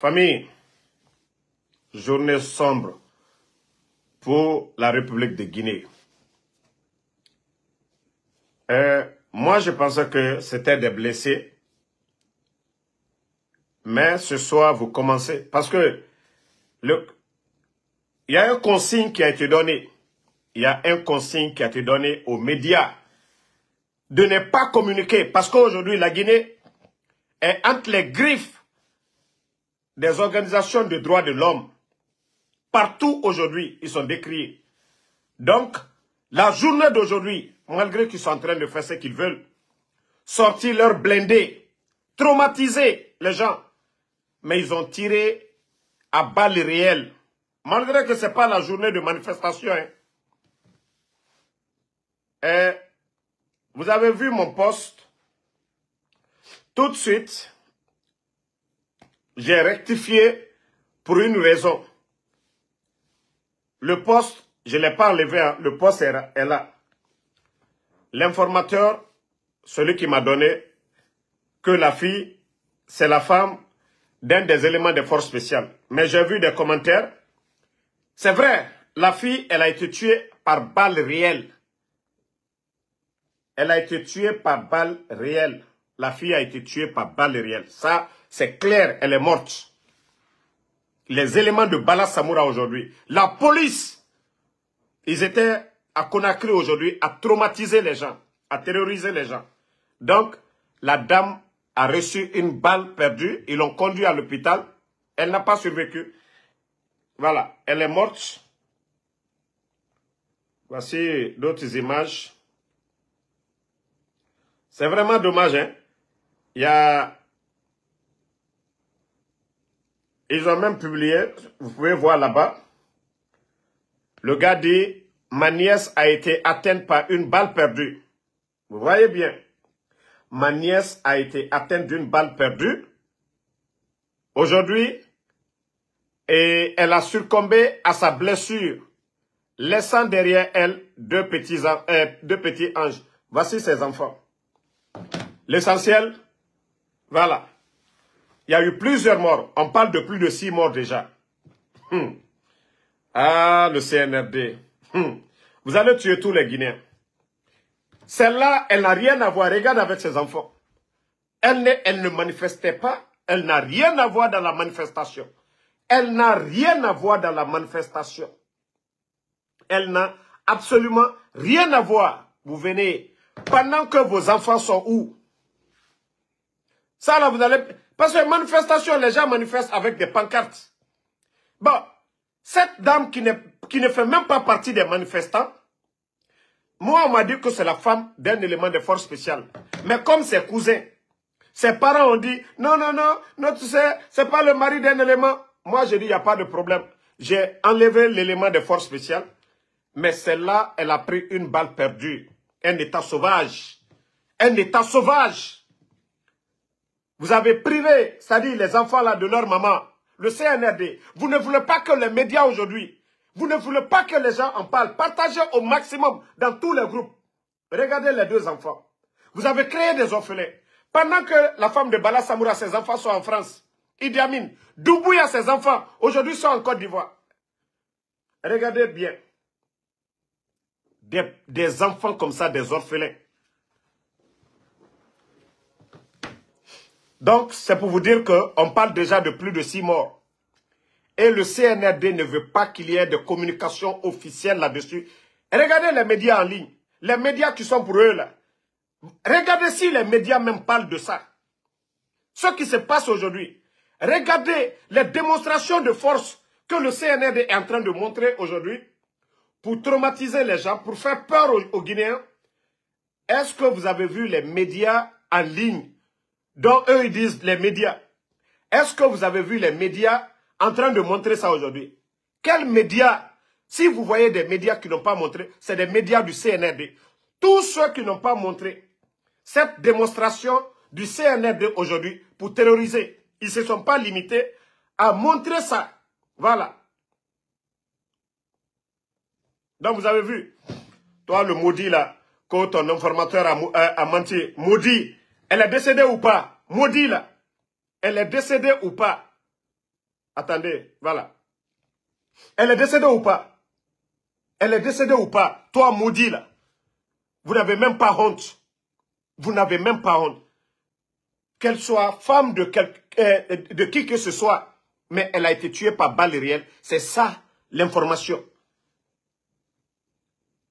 Famille, journée sombre pour la République de Guinée. Euh, moi, je pensais que c'était des blessés. Mais ce soir, vous commencez. Parce que il y a un consigne qui a été donné. Il y a un consigne qui a été donné aux médias de ne pas communiquer. Parce qu'aujourd'hui, la Guinée est entre les griffes des organisations de droits de l'homme. Partout aujourd'hui, ils sont décriés. Donc, la journée d'aujourd'hui, malgré qu'ils sont en train de faire ce qu'ils veulent, sortir leur blindé, traumatiser les gens. Mais ils ont tiré à balles réelles. Malgré que ce n'est pas la journée de manifestation. Hein. vous avez vu mon poste. Tout de suite, j'ai rectifié pour une raison. Le poste, je ne l'ai pas enlevé, hein. le poste est là. L'informateur, celui qui m'a donné que la fille, c'est la femme d'un des éléments des forces spéciales. Mais j'ai vu des commentaires. C'est vrai, la fille, elle a été tuée par balle réelle. Elle a été tuée par balle réelle. La fille a été tuée par balle réelle. Ça, c'est clair, elle est morte. Les éléments de Bala Samoura aujourd'hui, la police, ils étaient à Conakry aujourd'hui à traumatiser les gens, à terroriser les gens. Donc, la dame a reçu une balle perdue, ils l'ont conduite à l'hôpital, elle n'a pas survécu. Voilà, elle est morte. Voici d'autres images. C'est vraiment dommage, hein? Il y a Ils ont même publié, vous pouvez voir là-bas, le gars dit, ma nièce a été atteinte par une balle perdue. Vous voyez bien, ma nièce a été atteinte d'une balle perdue. Aujourd'hui, et elle a succombé à sa blessure, laissant derrière elle deux petits, euh, deux petits anges. Voici ses enfants. L'essentiel, voilà. Il y a eu plusieurs morts. On parle de plus de six morts déjà. Hmm. Ah, le CNRD. Hmm. Vous allez tuer tous les Guinéens. Celle-là, elle n'a rien à voir. Regarde avec ses enfants. Elle elle ne manifestait pas. Elle n'a rien à voir dans la manifestation. Elle n'a rien à voir dans la manifestation. Elle n'a absolument rien à voir. Vous venez. Pendant que vos enfants sont où Ça, là, vous allez... Parce que manifestation, les gens manifestent avec des pancartes. Bon, cette dame qui ne, qui ne fait même pas partie des manifestants, moi, on m'a dit que c'est la femme d'un élément de force spéciale. Mais comme ses cousins, ses parents ont dit, non, non, non, non, tu sais, c'est pas le mari d'un élément. Moi, j'ai dit, il n'y a pas de problème. J'ai enlevé l'élément de force spéciale. Mais celle-là, elle a pris une balle perdue. Un état sauvage. Un état sauvage. Vous avez privé, c'est-à-dire les enfants là de leur maman, le CNRD. Vous ne voulez pas que les médias aujourd'hui, vous ne voulez pas que les gens en parlent. Partagez au maximum dans tous les groupes. Regardez les deux enfants. Vous avez créé des orphelins. Pendant que la femme de Bala Samoura, ses enfants sont en France, Idi Amin, Doubouya, ses enfants, aujourd'hui sont en Côte d'Ivoire. Regardez bien. des enfants comme ça, des orphelins. Donc, c'est pour vous dire qu'on parle déjà de plus de six morts. Et le CNRD ne veut pas qu'il y ait de communication officielle là-dessus. Regardez les médias en ligne. Les médias qui sont pour eux là. Regardez si les médias même parlent de ça. Ce qui se passe aujourd'hui. Regardez les démonstrations de force que le CNRD est en train de montrer aujourd'hui pour traumatiser les gens, pour faire peur aux, aux Guinéens. Est-ce que vous avez vu les médias en ligne donc, eux ils disent les médias. Est-ce que vous avez vu les médias en train de montrer ça aujourd'hui Quels médias Si vous voyez des médias qui n'ont pas montré, c'est des médias du CNRD. Tous ceux qui n'ont pas montré cette démonstration du CNRD aujourd'hui pour terroriser, ils ne se sont pas limités à montrer ça. Voilà. Donc vous avez vu, toi le maudit là, quand ton informateur a euh, menti, maudit, elle est décédée ou pas Maudit là. Elle est décédée ou pas Attendez, voilà. Elle est décédée ou pas Elle est décédée ou pas Toi, maudit là. Vous n'avez même pas honte. Vous n'avez même pas honte. Qu'elle soit femme de, euh, de qui que ce soit, mais elle a été tuée par balle C'est ça l'information.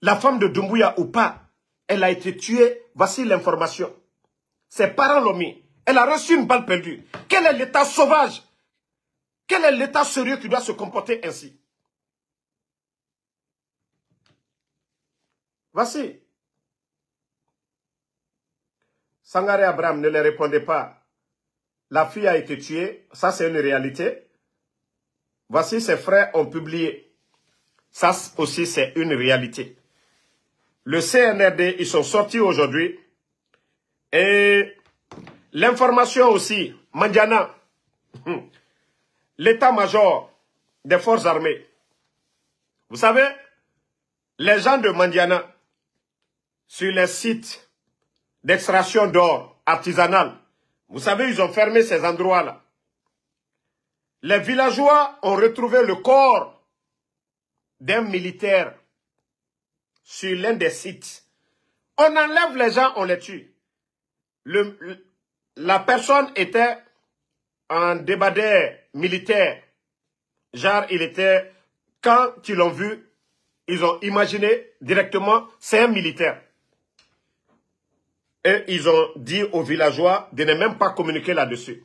La femme de Dumbuya ou pas, elle a été tuée. Voici l'information. Ses parents l'ont mis. Elle a reçu une balle perdue. Quel est l'état sauvage Quel est l'état sérieux qui doit se comporter ainsi Voici. Sangare Abraham ne les répondait pas. La fille a été tuée. Ça, c'est une réalité. Voici, ses frères ont publié. Ça aussi, c'est une réalité. Le CNRD, ils sont sortis aujourd'hui et l'information aussi, Mandiana, hum, l'état-major des forces armées. Vous savez, les gens de Mandiana, sur les sites d'extraction d'or artisanal, vous savez, ils ont fermé ces endroits-là. Les villageois ont retrouvé le corps d'un militaire sur l'un des sites. On enlève les gens, on les tue la personne était un débardeur militaire. Genre, il était, quand ils l'ont vu, ils ont imaginé directement, c'est un militaire. Et ils ont dit aux villageois de ne même pas communiquer là-dessus.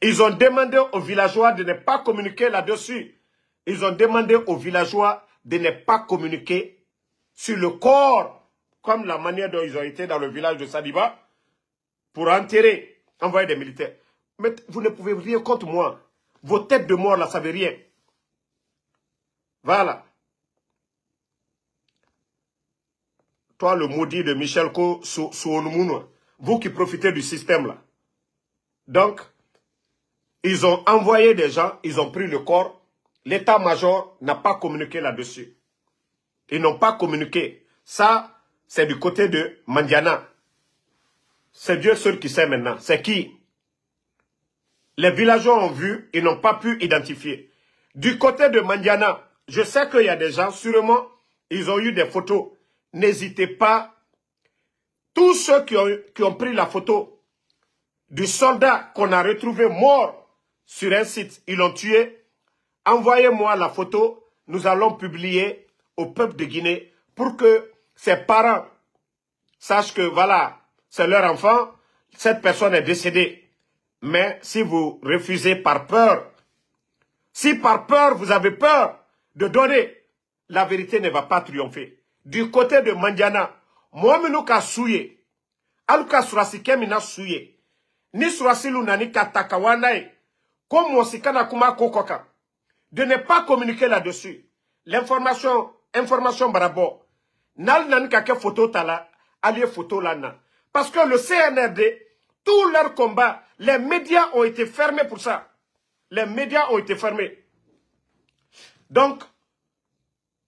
Ils ont demandé aux villageois de ne pas communiquer là-dessus. Ils ont demandé aux villageois de ne pas communiquer sur le corps, comme la manière dont ils ont été dans le village de Sadiba pour enterrer, envoyer des militaires. Mais vous ne pouvez rien contre moi. Vos têtes de mort, là, ça veut rien. Voilà. Toi, le maudit de Michel Ko vous qui profitez du système, là. Donc, ils ont envoyé des gens, ils ont pris le corps. L'état-major n'a pas communiqué là-dessus. Ils n'ont pas communiqué. Ça, c'est du côté de Mandiana. C'est Dieu seul qui sait maintenant. C'est qui Les villageois ont vu, ils n'ont pas pu identifier. Du côté de Mandiana, je sais qu'il y a des gens, sûrement, ils ont eu des photos. N'hésitez pas. Tous ceux qui ont, pris la photo du soldat qu'on a retrouvé mort sur un site, ils l'ont tué. Envoyez-moi la photo. Nous allons publier au peuple de Guinée pour que ses parents sachent que, voilà, c'est leur enfant, cette personne est décédée. Mais si vous refusez par peur, si par peur vous avez peur de donner, la vérité ne va pas triompher. Du côté de Mandiana, Mohamed Kassouye, Aluka Surasike Mina Souye, Ni Surasilu Nani Katakawanae, Kokoka, de ne pas communiquer là-dessus. L'information, information barabo, Nal Nani Kake Photo Tala, Photo Lana. Parce que le CNRD, tous leurs combats, les médias ont été fermés pour ça. Les médias ont été fermés. Donc,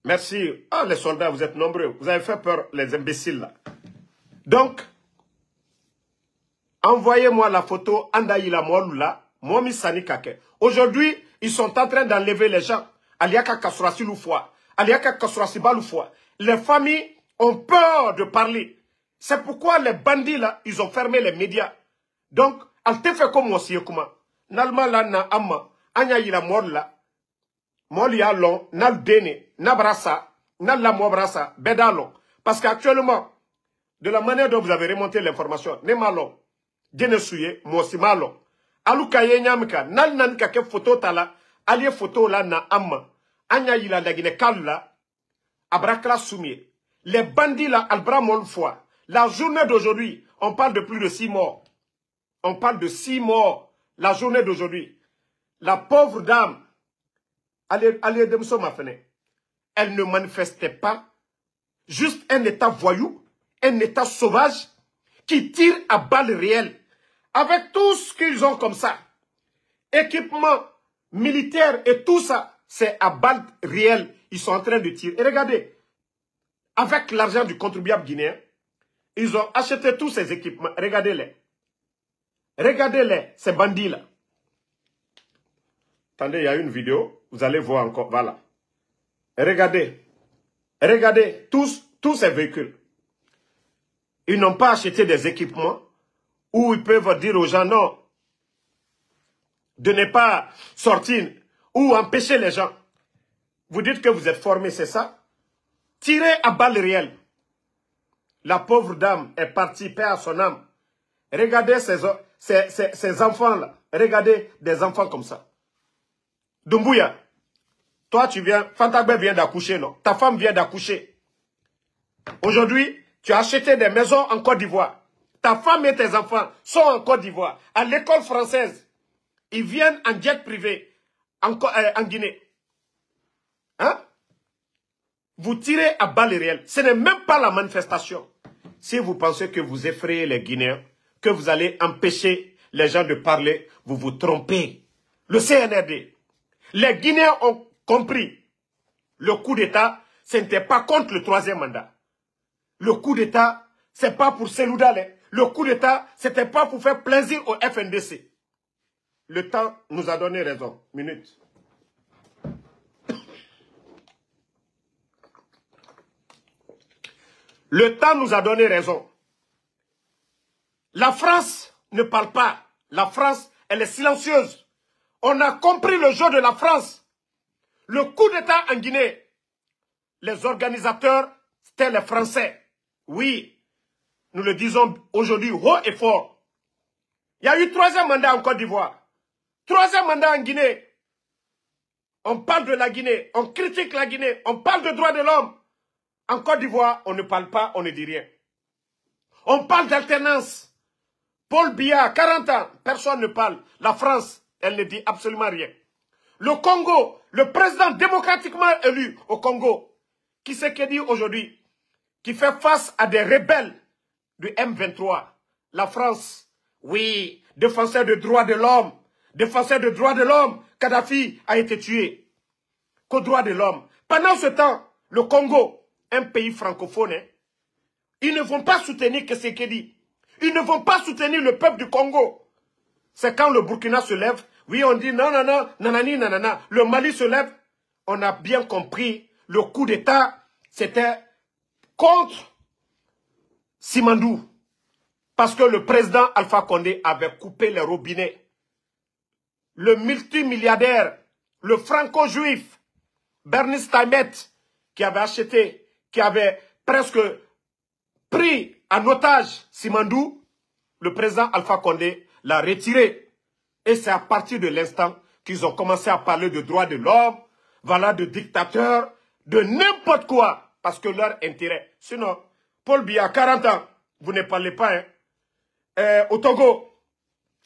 merci. Ah, les soldats, vous êtes nombreux. Vous avez fait peur, les imbéciles, là. Donc, envoyez-moi la photo Aujourd'hui, ils sont en train d'enlever les gens. Les familles ont peur de parler. C'est pourquoi les bandits là, ils ont fermé les médias. Donc, elle te fait comme aussi, comment Nalma là, na amma, anya yila mort là. Mol ya long, nal dene, na nal la mo beda Parce qu'actuellement, de la manière dont vous avez remonté l'information, ne malon, dene souye, moi si malon. Alu kaye nyamika, nal nan kake photo tala, alie photo là na amma. Anya yila la gine kal abrakla soumie. Les bandits là, albra mol fois. La journée d'aujourd'hui, on parle de plus de six morts. On parle de six morts la journée d'aujourd'hui. La pauvre dame, elle ne manifestait pas. Juste un état voyou, un état sauvage qui tire à balles réelles. Avec tout ce qu'ils ont comme ça, équipement militaire et tout ça, c'est à balles réelles. Ils sont en train de tirer. Et regardez, avec l'argent du contribuable guinéen, ils ont acheté tous ces équipements. Regardez-les. Regardez-les, ces bandits-là. Attendez, il y a une vidéo. Vous allez voir encore. Voilà. Regardez. Regardez tous, tous ces véhicules. Ils n'ont pas acheté des équipements où ils peuvent dire aux gens non, de ne pas sortir ou empêcher les gens. Vous dites que vous êtes formés, c'est ça Tirez à balles réelles. La pauvre dame est partie, paix à son âme. Regardez ces, enfants-là. Regardez des enfants comme ça. Dumbuya, toi tu viens, Fantagbe vient d'accoucher, non Ta femme vient d'accoucher. Aujourd'hui, tu as acheté des maisons en Côte d'Ivoire. Ta femme et tes enfants sont en Côte d'Ivoire, à l'école française. Ils viennent en jet privé, en, euh, Guinée. Hein Vous tirez à balles les Ce n'est même pas la manifestation. Si vous pensez que vous effrayez les Guinéens, que vous allez empêcher les gens de parler, vous vous trompez. Le CNRD, les Guinéens ont compris. Le coup d'État, ce n'était pas contre le troisième mandat. Le coup d'État, ce n'est pas pour Seloudalé. Le coup d'État, ce n'était pas pour faire plaisir au FNDC. Le temps nous a donné raison. Minute. Le temps nous a donné raison. La France ne parle pas. La France, elle est silencieuse. On a compris le jeu de la France. Le coup d'État en Guinée, les organisateurs, c'était les Français. Oui, nous le disons aujourd'hui haut et fort. Il y a eu troisième mandat en Côte d'Ivoire. Troisième mandat en Guinée. On parle de la Guinée, on critique la Guinée, on parle de droits de l'homme. En Côte d'Ivoire, on ne parle pas, on ne dit rien. On parle d'alternance. Paul Biya, 40 ans, personne ne parle. La France, elle ne dit absolument rien. Le Congo, le président démocratiquement élu au Congo, qui sait qu'il dit aujourd'hui, qui fait face à des rebelles du M23. La France, oui, défenseur des droits de l'homme, défenseur des droits de l'homme, Kadhafi a été tué. Qu'aux droit de l'homme. Pendant ce temps, le Congo, un pays francophone, ils ne vont pas soutenir dit. Ils ne vont pas soutenir le peuple du Congo. C'est quand le Burkina se lève, oui, on dit non, non, non, nanani, nanana. Le Mali se lève. On a bien compris, le coup d'État, c'était contre Simandou. Parce que le président Alpha Condé avait coupé les robinets. Le multimilliardaire, le franco-juif, Bernice Taimet. qui avait acheté qui avait presque pris en otage Simandou, le président Alpha Condé l'a retiré. Et c'est à partir de l'instant qu'ils ont commencé à parler de droits de l'homme, voilà, de dictateurs, de n'importe quoi, parce que leur intérêt. Sinon, Paul Biya, 40 ans, vous ne parlez pas. Hein? Euh, au Togo,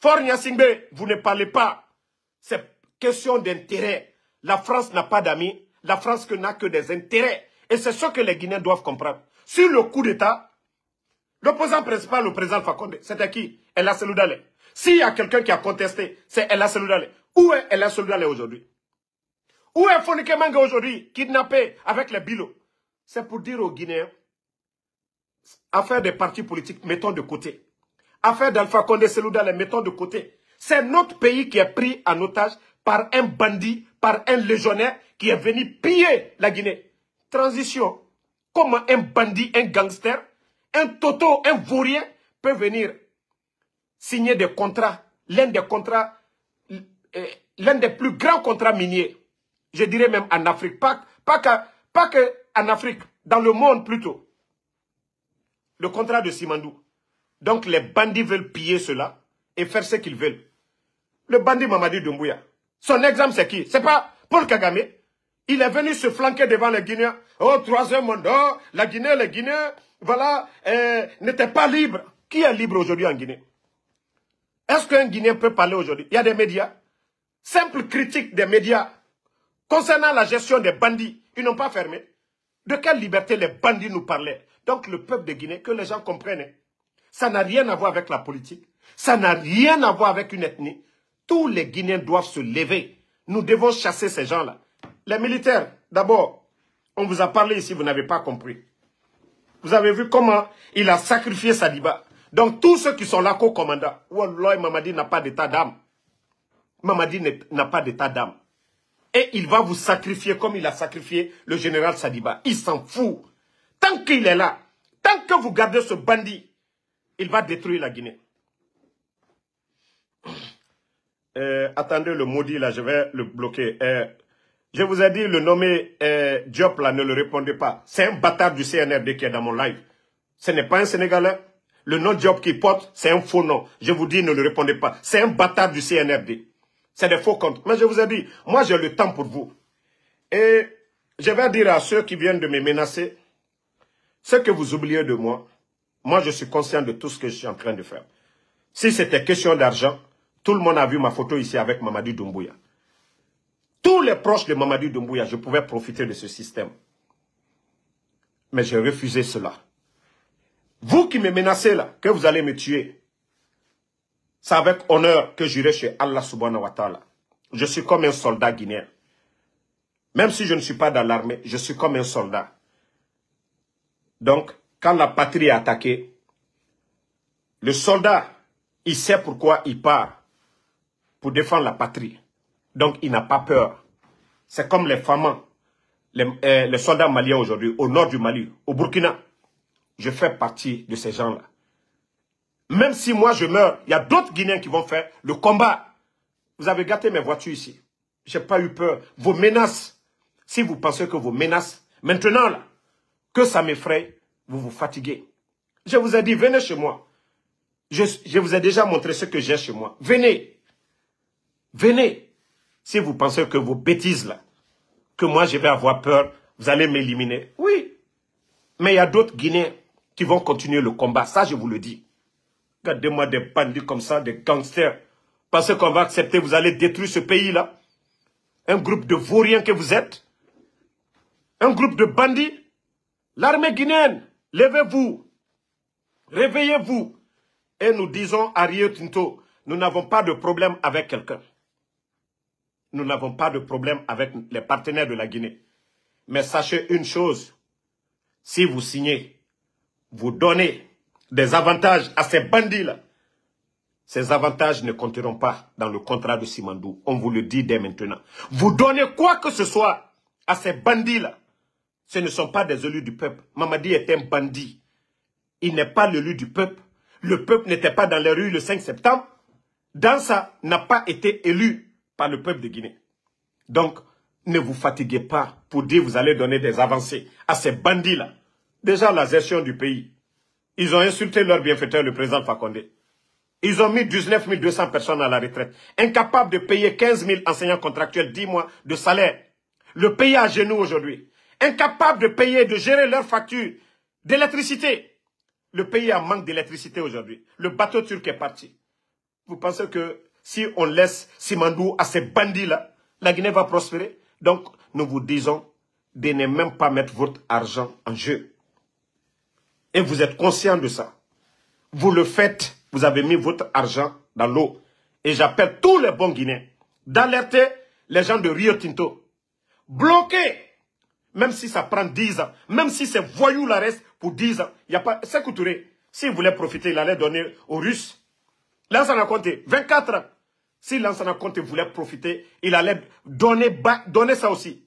Fort Nyasingbe, vous ne parlez pas. C'est question d'intérêt. La France n'a pas d'amis. La France n'a que des intérêts. Et c'est ce que les Guinéens doivent comprendre. Sur le coup d'État, l'opposant principal au président Fakonde, c'était qui Ella Seloudale. S'il y a quelqu'un qui a contesté, c'est Ella Seloudale. Où est Ella Seloudale aujourd'hui Où est Fonike Manga aujourd'hui, kidnappé avec les bilots C'est pour dire aux Guinéens, affaire des partis politiques, mettons de côté. Affaire d'Alpha Condé Seloudale, mettons de côté. C'est notre pays qui est pris en otage par un bandit, par un légionnaire qui est venu piller la Guinée transition. Comment un bandit, un gangster, un toto, un vaurien peut venir signer des contrats, l'un des contrats, euh, l'un des plus grands contrats miniers, je dirais même en Afrique, pas, pas, qu'en pas que Afrique, dans le monde plutôt. Le contrat de Simandou. Donc les bandits veulent piller cela et faire ce qu'ils veulent. Le bandit Mamadi Doumbouya, son exemple c'est qui C'est pas Paul Kagame, il est venu se flanquer devant les Guinéens. Oh, troisième monde, oh, la Guinée, les Guinéens, voilà, euh, n'étaient pas libres. Qui est libre aujourd'hui en Guinée Est-ce qu'un Guinéen peut parler aujourd'hui Il y a des médias. Simple critique des médias concernant la gestion des bandits. Ils n'ont pas fermé. De quelle liberté les bandits nous parlaient Donc le peuple de Guinée, que les gens comprennent, ça n'a rien à voir avec la politique. Ça n'a rien à voir avec une ethnie. Tous les Guinéens doivent se lever. Nous devons chasser ces gens-là. Les militaires, d'abord, on vous a parlé ici, vous n'avez pas compris. Vous avez vu comment il a sacrifié Sadiba. Donc tous ceux qui sont là co-commandants, Wallah, Mamadi n'a pas d'état d'âme. Mamadi n'a pas d'état d'âme. Et il va vous sacrifier comme il a sacrifié le général Sadiba. Il s'en fout. Tant qu'il est là, tant que vous gardez ce bandit, il va détruire la Guinée. Euh, attendez le maudit là, je vais le bloquer. Euh, je vous ai dit, le nommé euh, Diop là ne le répondez pas. C'est un bâtard du CNRD qui est dans mon live. Ce n'est pas un Sénégalais. Le nom Diop qui porte, c'est un faux nom. Je vous dis, ne le répondez pas. C'est un bâtard du CNRD. C'est des faux comptes. Mais je vous ai dit, moi j'ai le temps pour vous. Et je vais dire à ceux qui viennent de me menacer, ce que vous oubliez de moi, moi je suis conscient de tout ce que je suis en train de faire. Si c'était question d'argent, tout le monde a vu ma photo ici avec Mamadou Doumbouya. Tous les proches de Mamadou Doumbouya, je pouvais profiter de ce système. Mais j'ai refusé cela. Vous qui me menacez là, que vous allez me tuer, c'est avec honneur que j'irai chez Allah subhanahu wa ta'ala. Je suis comme un soldat guinéen. Même si je ne suis pas dans l'armée, je suis comme un soldat. Donc, quand la patrie est attaquée, le soldat, il sait pourquoi il part pour défendre la patrie. Donc, il n'a pas peur. C'est comme les femmes, euh, les, soldats maliens aujourd'hui, au nord du Mali, au Burkina. Je fais partie de ces gens-là. Même si moi je meurs, il y a d'autres Guinéens qui vont faire le combat. Vous avez gâté mes voitures ici. n'ai pas eu peur. Vos menaces, si vous pensez que vos menaces, maintenant là, que ça m'effraie, vous vous fatiguez. Je vous ai dit, venez chez moi. je vous ai déjà montré ce que j'ai chez moi. Venez. Venez. Si vous pensez que vos bêtises là, que moi je vais avoir peur, vous allez m'éliminer. Oui. Mais il y a d'autres Guinéens qui vont continuer le combat. Ça, je vous le dis. gardez moi des bandits comme ça, des gangsters. Pensez qu'on va accepter, vous allez détruire ce pays-là. Un groupe de vauriens que vous êtes. Un groupe de bandits. L'armée guinéenne, levez-vous. Réveillez-vous. Et nous disons à Rio Tinto, nous n'avons pas de problème avec quelqu'un nous n'avons pas de problème avec les partenaires de la Guinée. Mais sachez une chose, si vous signez, vous donnez des avantages à ces bandits-là, ces avantages ne compteront pas dans le contrat de Simandou. On vous le dit dès maintenant. Vous donnez quoi que ce soit à ces bandits-là. Ce ne sont pas des élus du peuple. Mamadi est un bandit. Il n'est pas l'élu du peuple. Le peuple n'était pas dans les rues le 5 septembre. Dansa n'a pas été élu par le peuple de Guinée. Donc, ne vous fatiguez pas pour dire que vous allez donner des avancées à ces bandits-là. Déjà, la gestion du pays. Ils ont insulté leur bienfaiteur, le président Fakonde. Ils ont mis 19 200 personnes à la retraite, incapables de payer 15 000 enseignants contractuels 10 mois de salaire. Le pays à genoux aujourd'hui, Incapables de payer, de gérer leurs factures d'électricité. Le pays a manque d'électricité aujourd'hui. Le bateau turc est parti. Vous pensez que si on laisse Simandou à ces bandits-là, la Guinée va prospérer. Donc, nous vous disons de ne même pas mettre votre argent en jeu. Et vous êtes conscient de ça. Vous le faites, vous avez mis votre argent dans l'eau. Et j'appelle tous les bons Guinéens d'alerter les gens de Rio Tinto. Bloquer, même si ça prend 10 ans, même si ces voyous-là restent pour 10 ans. Il n'y a pas... C'est S'il voulait profiter, il allait donner aux Russes. Là, ça a compté 24 ans. Si l'ancien et voulait profiter, il allait donner, donner ça aussi.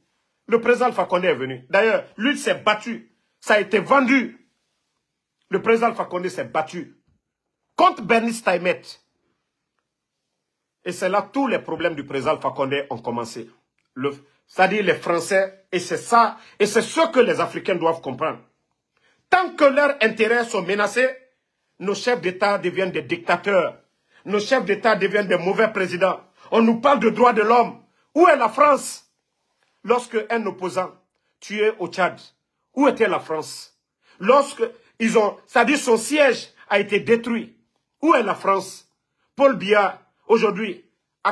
Le président Alpha est venu. D'ailleurs, lui s'est battu. Ça a été vendu. Le président Alpha s'est battu. Contre Bernice Taimet. Et c'est là tous les problèmes du président Alpha ont commencé. c'est-à-dire les Français, et c'est ça, et c'est ce que les Africains doivent comprendre. Tant que leurs intérêts sont menacés, nos chefs d'État deviennent des dictateurs. Nos chefs d'État deviennent des mauvais présidents. On nous parle de droits de l'homme. Où est la France Lorsque un opposant tué au Tchad, où était la France Lorsque ils ont, cest dit, son siège a été détruit, où est la France Paul Biya, aujourd'hui,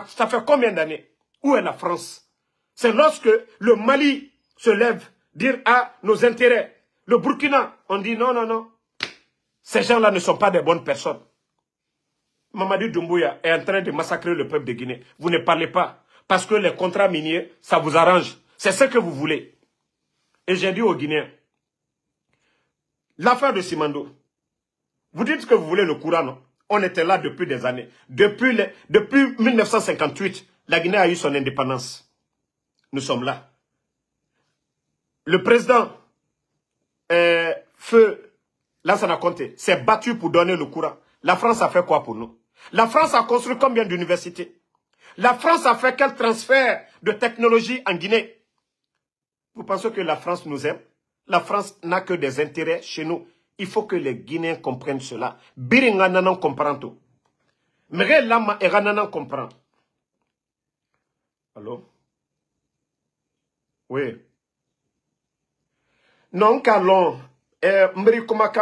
ça fait combien d'années Où est la France C'est lorsque le Mali se lève, dire à nos intérêts. Le Burkina, on dit non, non, non. Ces gens-là ne sont pas des bonnes personnes. Mamadi Doumbouya est en train de massacrer le peuple de Guinée. Vous ne parlez pas. Parce que les contrats miniers, ça vous arrange. C'est ce que vous voulez. Et j'ai dit aux Guinéens, l'affaire de Simando, vous dites que vous voulez le courant, non On était là depuis des années. Depuis, depuis 1958, la Guinée a eu son indépendance. Nous sommes là. Le président là ça n'a compté. s'est battu pour donner le courant. La France a fait quoi pour nous la France a construit combien d'universités La France a fait quel transfert de technologie en Guinée Vous pensez que la France nous aime La France n'a que des intérêts chez nous. Il faut que les Guinéens comprennent cela. nanan comprend tout. Mere Lama et comprend. Allô Oui. Non, calons. Eh,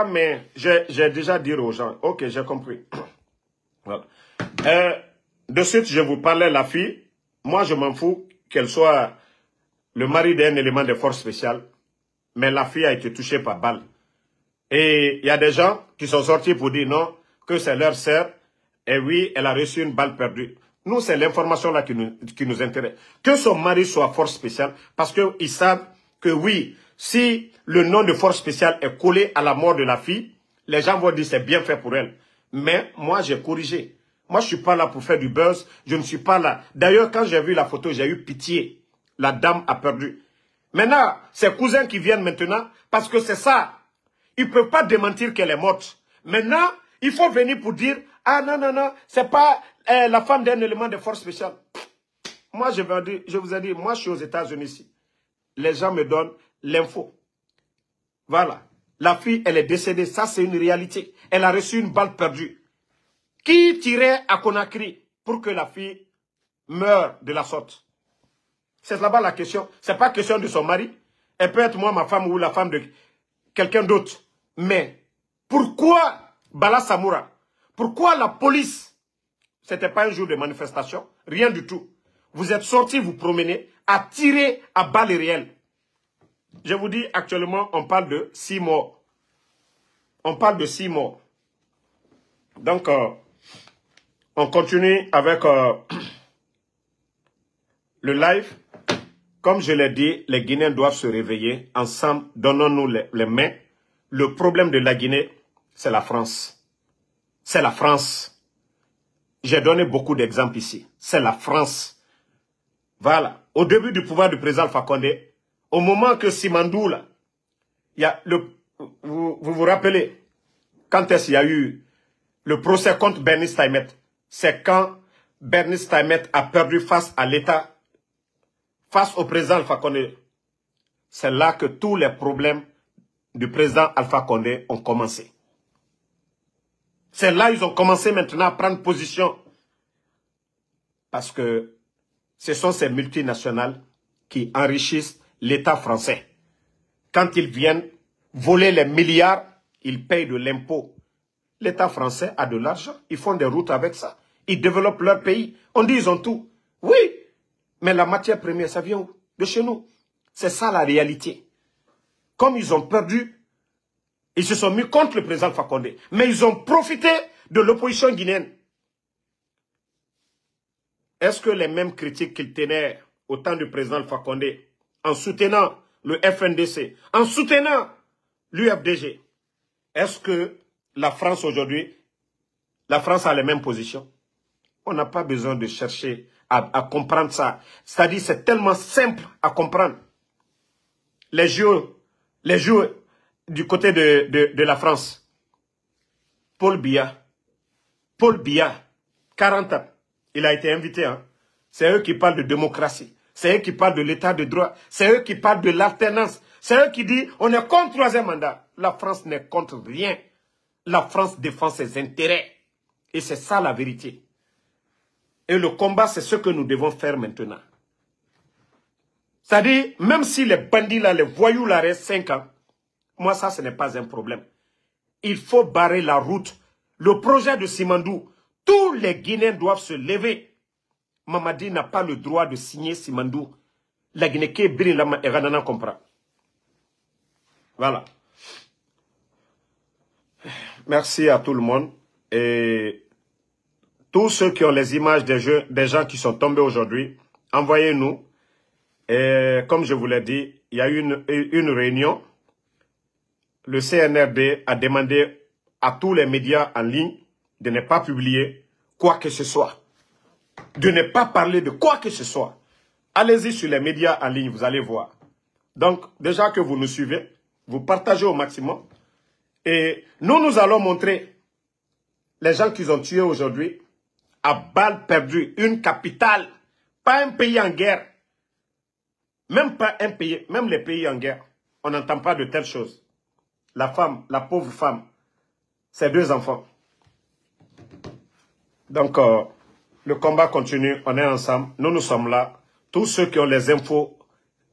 mais j'ai déjà dit aux gens. Ok, j'ai compris. Euh, de suite, je vous parlais, la fille, moi je m'en fous qu'elle soit le mari d'un élément de force spéciale, mais la fille a été touchée par balle. Et il y a des gens qui sont sortis pour dire non, que c'est leur sœur, et oui, elle a reçu une balle perdue. Nous, c'est l'information là qui nous, qui nous intéresse. Que son mari soit force spéciale, parce qu'ils savent que oui, si le nom de force spéciale est collé à la mort de la fille, les gens vont dire c'est bien fait pour elle. Mais moi, j'ai corrigé. Moi, je suis pas là pour faire du buzz. Je ne suis pas là. D'ailleurs, quand j'ai vu la photo, j'ai eu pitié. La dame a perdu. Maintenant, ses cousins qui viennent maintenant, parce que c'est ça. Ils ne peuvent pas démentir qu'elle est morte. Maintenant, il faut venir pour dire, ah non, non, non, c'est pas eh, la femme d'un élément de force spéciale. Moi, je, je vous ai dit, moi, je suis aux États-Unis ici. Les gens me donnent l'info. Voilà. La fille, elle est décédée. Ça, c'est une réalité. Elle a reçu une balle perdue. Qui tirait à Conakry pour que la fille meure de la sorte C'est là-bas la question. C'est pas question de son mari. Elle peut être moi, ma femme ou la femme de quelqu'un d'autre. Mais pourquoi Bala Samoura Pourquoi la police C'était pas un jour de manifestation. Rien du tout. Vous êtes sortis vous promener à tirer à balles réelles. Je vous dis, actuellement, on parle de six mois. On parle de six mois. Donc, euh, on continue avec euh, le live. Comme je l'ai dit, les Guinéens doivent se réveiller. Ensemble, donnons-nous les, les mains. Le problème de la Guinée, c'est la France. C'est la France. J'ai donné beaucoup d'exemples ici. C'est la France. Voilà. Au début du pouvoir du président Fakonde, au moment que Simandou, vous, vous, rappelez, quand est-ce qu'il y a eu le procès contre Bernie Steinmet C'est quand Bernie Steinmet a perdu face à l'État, face au président Alpha Condé. C'est là que tous les problèmes du président Alpha Condé ont commencé. C'est là qu'ils ont commencé maintenant à prendre position. Parce que ce sont ces multinationales qui enrichissent l'État français. Quand ils viennent voler les milliards, ils payent de l'impôt. L'État français a de l'argent. Ils font des routes avec ça. Ils développent leur pays. On dit qu'ils ont tout. Oui, mais la matière première, ça vient De chez nous. C'est ça la réalité. Comme ils ont perdu, ils se sont mis contre le président Fakonde. Mais ils ont profité de l'opposition guinéenne. Est-ce que les mêmes critiques qu'ils tenaient au temps du président Fakonde en soutenant le FNDC, en soutenant l'UFDG, est-ce que la France aujourd'hui, la France a les mêmes positions On n'a pas besoin de chercher à, comprendre ça. C'est-à-dire c'est tellement simple à comprendre. Les jours, les jours du côté de, la France, Paul Biya, Paul Biya, 40 ans, il a été invité. Hein. C'est eux qui parlent de démocratie. C'est eux qui parlent de l'état de droit. C'est eux qui parlent de l'alternance. C'est eux qui disent on est contre troisième mandat. La France n'est contre rien. La France défend ses intérêts. Et c'est ça la vérité. Et le combat, c'est ce que nous devons faire maintenant. C'est-à-dire, même si les bandits là, les voyous là restent 5 ans, moi ça, ce n'est pas un problème. Il faut barrer la route. Le projet de Simandou, tous les Guinéens doivent se lever Mamadi n'a pas le droit de signer Simandou. La Guinée la main et Ranana comprend. Voilà. Merci à tout le monde. Et tous ceux qui ont les images des, des gens qui sont tombés aujourd'hui, envoyez-nous. Et comme je vous l'ai dit, il y a eu une réunion. Le CNRD a demandé à tous les médias en ligne de ne pas publier quoi que ce soit de ne pas parler de quoi que ce soit. Allez-y sur les médias en ligne, vous allez voir. Donc, déjà que vous nous suivez, vous partagez au maximum. Et nous, nous allons montrer les gens qu'ils ont tués aujourd'hui à balles perdues, une capitale, pas un pays en guerre. Même pas un pays, même les pays en guerre. On n'entend pas de telles choses. La femme, la pauvre femme, ses deux enfants. Donc, euh, le combat continue, on est ensemble, nous nous sommes là. Tous ceux qui ont les infos,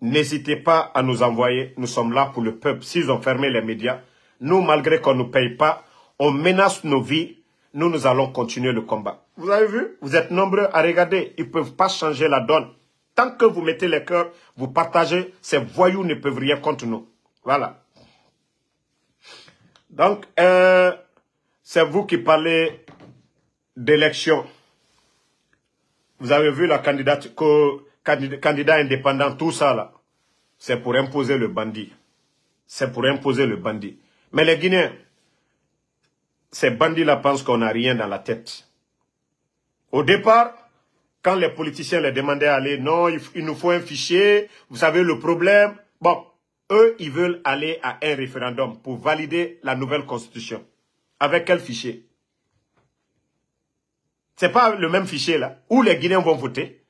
n'hésitez pas à nous envoyer. Nous sommes là pour le peuple. S'ils ont fermé les médias, nous, malgré qu'on ne nous paye pas, on menace nos vies. Nous, nous allons continuer le combat. Vous avez vu Vous êtes nombreux à regarder. Ils ne peuvent pas changer la donne. Tant que vous mettez les cœurs, vous partagez, ces voyous ne peuvent rien contre nous. Voilà. Donc, euh, c'est vous qui parlez d'élection. Vous avez vu la candidate, candidat indépendant, tout ça là. C'est pour imposer le bandit. C'est pour imposer le bandit. Mais les Guinéens, ces bandits-là pensent qu'on n'a rien dans la tête. Au départ, quand les politiciens les demandaient à aller, non, il, nous faut un fichier, vous savez le problème. Bon, eux, ils veulent aller à un référendum pour valider la nouvelle constitution. Avec quel fichier n'est pas le même fichier là, où les Guinéens vont voter.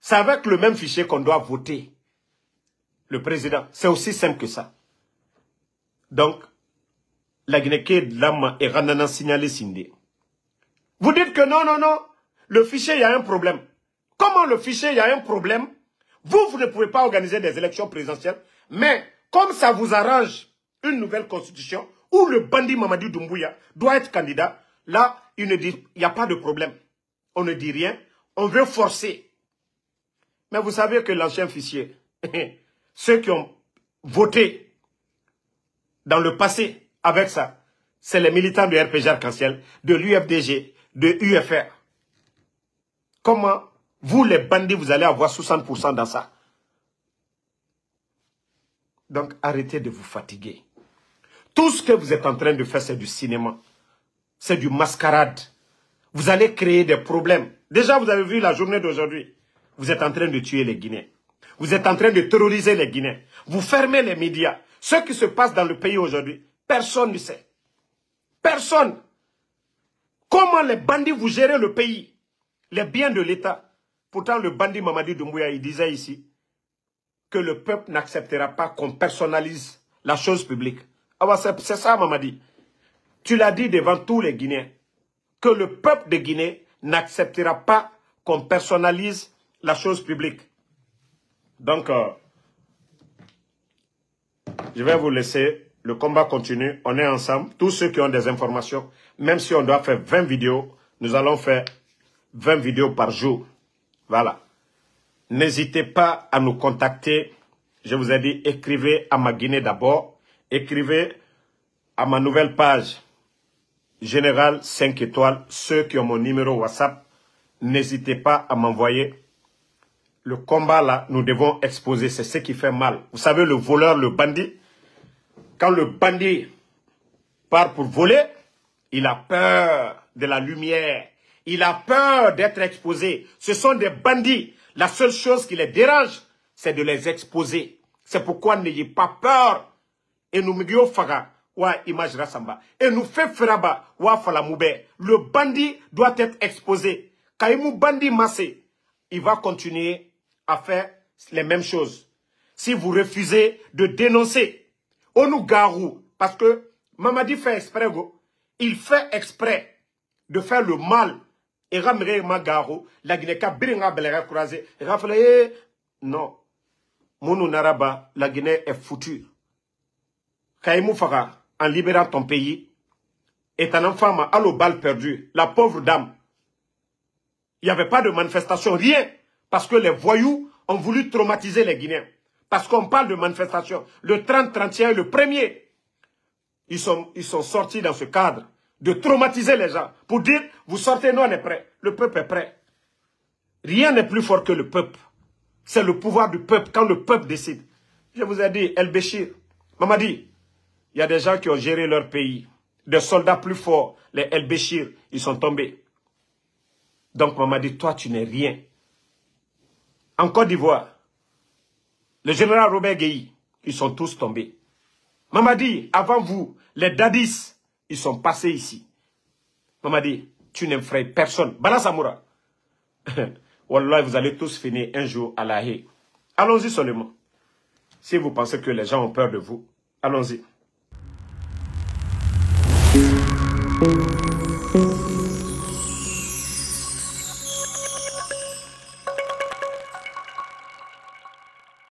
C'est avec le même fichier qu'on doit voter le président. C'est aussi simple que ça. Donc, la Guinée Lama et Ranana signalé Sindé. Vous dites que non, non, non, le fichier, il y a un problème. Comment le fichier, il y a un problème Vous, vous ne pouvez pas organiser des élections présidentielles, mais comme ça vous arrange une nouvelle constitution où le bandit Mamadi Doumbouya doit être candidat, Là, il n'y a pas de problème. On ne dit rien. On veut forcer. Mais vous savez que l'ancien fichier, ceux qui ont voté dans le passé avec ça, c'est les militants de RPG Arc-en-Ciel, de l'UFDG, de UFR. Comment vous, les bandits, vous allez avoir 60% dans ça Donc, arrêtez de vous fatiguer. Tout ce que vous êtes en train de faire, c'est du cinéma c'est du mascarade. Vous allez créer des problèmes. Déjà, vous avez vu la journée d'aujourd'hui. Vous êtes en train de tuer les Guinéens. Vous êtes en train de terroriser les Guinéens. Vous fermez les médias. Ce qui se passe dans le pays aujourd'hui, personne ne sait. Personne. Comment les bandits vous gérez le pays Les biens de l'État. Pourtant, le bandit Mamadi Doumbouya, il disait ici que le peuple n'acceptera pas qu'on personnalise la chose publique. Ah bah, c'est ça, Mamadi. Tu l'as dit devant tous les Guinéens que le peuple de Guinée n'acceptera pas qu'on personnalise la chose publique. Donc, euh, je vais vous laisser. Le combat continue. On est ensemble. Tous ceux qui ont des informations, même si on doit faire 20 vidéos, nous allons faire 20 vidéos par jour. Voilà. N'hésitez pas à nous contacter. Je vous ai dit, écrivez à ma Guinée d'abord. Écrivez à ma nouvelle page Général 5 étoiles, ceux qui ont mon numéro WhatsApp, n'hésitez pas à m'envoyer. Le combat là, nous devons exposer, c'est ce qui fait mal. Vous savez, le voleur, le bandit, quand le bandit part pour voler, il a peur de la lumière. Il a peur d'être exposé. Ce sont des bandits. La seule chose qui les dérange, c'est de les exposer. C'est pourquoi n'ayez pas peur. Et nous, Faga, wa image Rassamba. Et nous fait feraba wa Moube. Le bandit doit être exposé. kaimu bandit massé, il va continuer à faire les mêmes choses. Si vous refusez de dénoncer, on nous garou, parce que Mamadi fait exprès, il fait exprès de faire le mal. Et ramere magaro, la Guinée ka biringa belera croisé, eh, non. Mounou naraba, la Guinée est foutue. Kaïmou faga, en libérant ton pays est un enfant à l'obal bal perdu, La pauvre dame. Il n'y avait pas de manifestation, rien. Parce que les voyous ont voulu traumatiser les Guinéens. Parce qu'on parle de manifestation. Le 30-31, le premier. Ils sont, ils sont sortis dans ce cadre de traumatiser les gens. Pour dire, vous sortez, nous on est prêts. Le peuple est prêt. Rien n'est plus fort que le peuple. C'est le pouvoir du peuple, quand le peuple décide. Je vous ai dit, El Béchir, dit... Il y a des gens qui ont géré leur pays. Des soldats plus forts, les El Béchir, ils sont tombés. Donc maman dit, toi tu n'es rien. En Côte d'Ivoire, le général Robert Guéhi, ils sont tous tombés. Maman dit, avant vous, les dadis, ils sont passés ici. Maman dit, tu n'effraies personne. Bala Samoura. Wallah, vous allez tous finir un jour à la haie. Allons-y seulement. Si vous pensez que les gens ont peur de vous, allons-y.